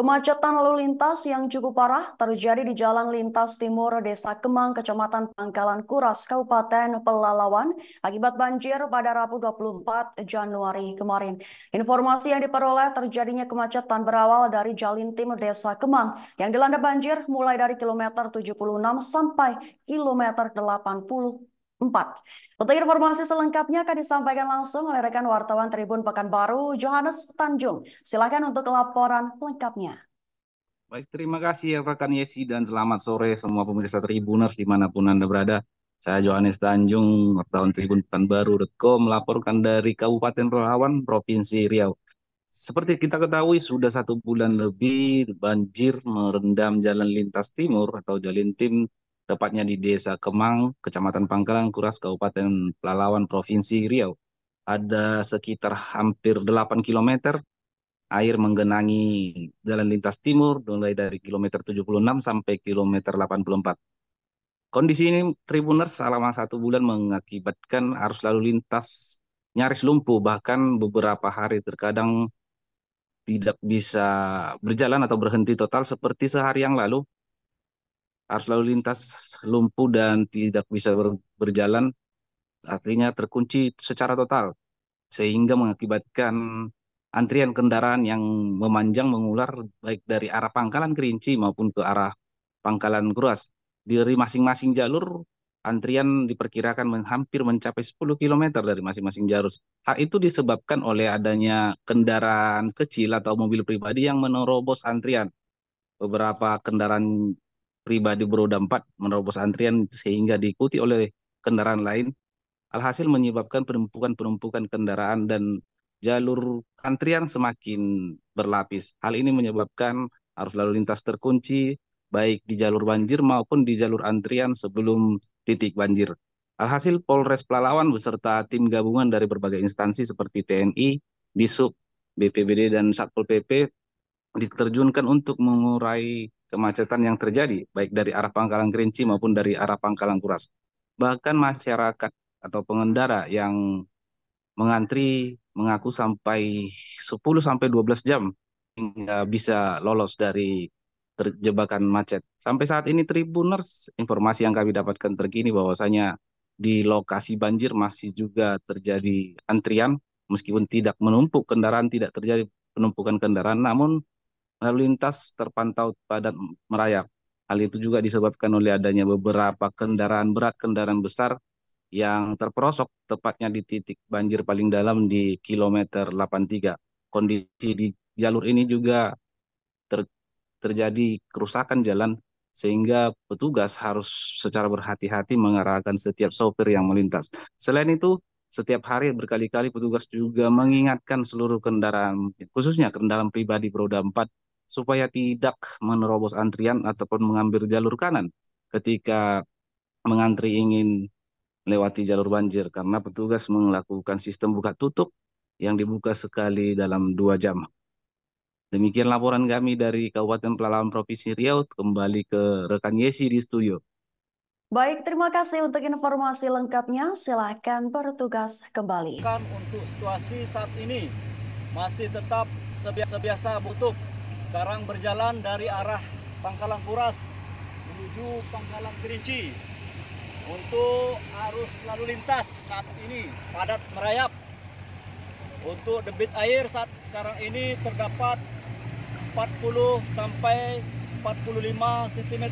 Kemacetan lalu lintas yang cukup parah terjadi di Jalan Lintas Timur Desa Kemang, Kecamatan Pangkalan Kuras, Kabupaten Pelalawan akibat banjir pada Rabu 24 Januari kemarin. Informasi yang diperoleh terjadinya kemacetan berawal dari Jalin Timur Desa Kemang yang dilanda banjir mulai dari kilometer 76 sampai kilometer 80 4. Untuk informasi selengkapnya akan disampaikan langsung oleh rekan wartawan Tribun Pekanbaru, Johannes Tanjung. Silakan untuk laporan lengkapnya. Baik, terima kasih ya, rekan Yesi dan selamat sore semua pemirsa Tribuners dimanapun Anda berada. Saya Johannes Tanjung, wartawan Tribun Pekanbaru.com melaporkan dari Kabupaten Pelawan, Provinsi Riau. Seperti kita ketahui, sudah satu bulan lebih banjir merendam jalan lintas timur atau jalan tim tepatnya di Desa Kemang, Kecamatan Pangkalan, Kuras, Kabupaten Pelalawan, Provinsi Riau. Ada sekitar hampir 8 km air menggenangi jalan lintas timur mulai dari kilometer 76 sampai kilometer 84. Kondisi ini Tribuners selama satu bulan mengakibatkan arus lalu lintas nyaris lumpuh bahkan beberapa hari terkadang tidak bisa berjalan atau berhenti total seperti sehari yang lalu arus lalu lintas lumpuh dan tidak bisa ber, berjalan artinya terkunci secara total sehingga mengakibatkan antrian kendaraan yang memanjang mengular baik dari arah Pangkalan Kerinci maupun ke arah Pangkalan Kruas. Dari masing-masing jalur antrian diperkirakan hampir mencapai 10 km dari masing-masing jalur. Hal itu disebabkan oleh adanya kendaraan kecil atau mobil pribadi yang menerobos antrian. Beberapa kendaraan pribadi beroda empat menerobos antrian sehingga diikuti oleh kendaraan lain. Alhasil menyebabkan penumpukan-penumpukan kendaraan dan jalur antrian semakin berlapis. Hal ini menyebabkan arus lalu lintas terkunci baik di jalur banjir maupun di jalur antrian sebelum titik banjir. Alhasil Polres Pelalawan beserta tim gabungan dari berbagai instansi seperti TNI, Disub, BPBD, dan Satpol PP diterjunkan untuk mengurai kemacetan yang terjadi, baik dari arah Pangkalan Kerinci maupun dari arah Pangkalan Kuras. Bahkan masyarakat atau pengendara yang mengantri mengaku sampai 10 sampai 12 jam hingga bisa lolos dari terjebakan macet. Sampai saat ini Tribuners informasi yang kami dapatkan terkini bahwasanya di lokasi banjir masih juga terjadi antrian meskipun tidak menumpuk kendaraan tidak terjadi penumpukan kendaraan namun lalu lintas terpantau padat merayap. Hal itu juga disebabkan oleh adanya beberapa kendaraan berat, kendaraan besar yang terperosok tepatnya di titik banjir paling dalam di kilometer 83. Kondisi di jalur ini juga ter terjadi kerusakan jalan sehingga petugas harus secara berhati-hati mengarahkan setiap sopir yang melintas. Selain itu, setiap hari berkali-kali petugas juga mengingatkan seluruh kendaraan, khususnya kendaraan pribadi beroda 4 supaya tidak menerobos antrian ataupun mengambil jalur kanan ketika mengantri ingin lewati jalur banjir karena petugas melakukan sistem buka tutup yang dibuka sekali dalam dua jam. Demikian laporan kami dari Kabupaten Pelalawan Provinsi Riau kembali ke rekan Yesi di studio. Baik, terima kasih untuk informasi lengkapnya. Silahkan bertugas kembali. Untuk situasi saat ini masih tetap sebiasa-biasa butuh sekarang berjalan dari arah Pangkalan Kuras menuju Pangkalan Kerinci. Untuk arus lalu lintas saat ini padat merayap. Untuk debit air saat sekarang ini terdapat 40 sampai 45 cm.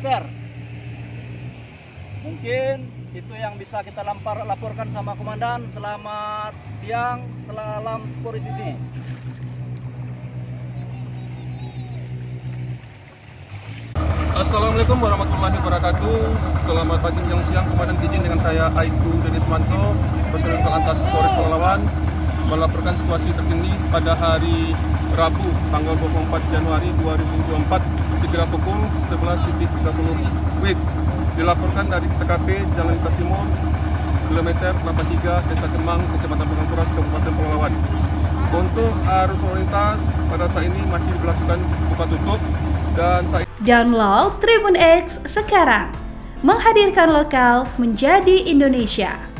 Mungkin itu yang bisa kita lampar, laporkan sama komandan. Selamat siang, selamat polisi Assalamualaikum warahmatullahi wabarakatuh Selamat pagi menjelang siang Kemarin izin dengan saya Aiku Denis Manto Personel Lantas Polres Pelawan Melaporkan situasi terkini pada hari Rabu Tanggal 24 Januari 2024 Segera pukul 11.30 WIB Dilaporkan dari TKP Jalan Lintas Timur Kilometer 83 Desa Kemang Kecamatan Pengangkuras Kabupaten Pelawan Untuk arus lalu lintas pada saat ini masih dilakukan buka tutup dan saya... Download Tribun X sekarang. Menghadirkan lokal menjadi Indonesia.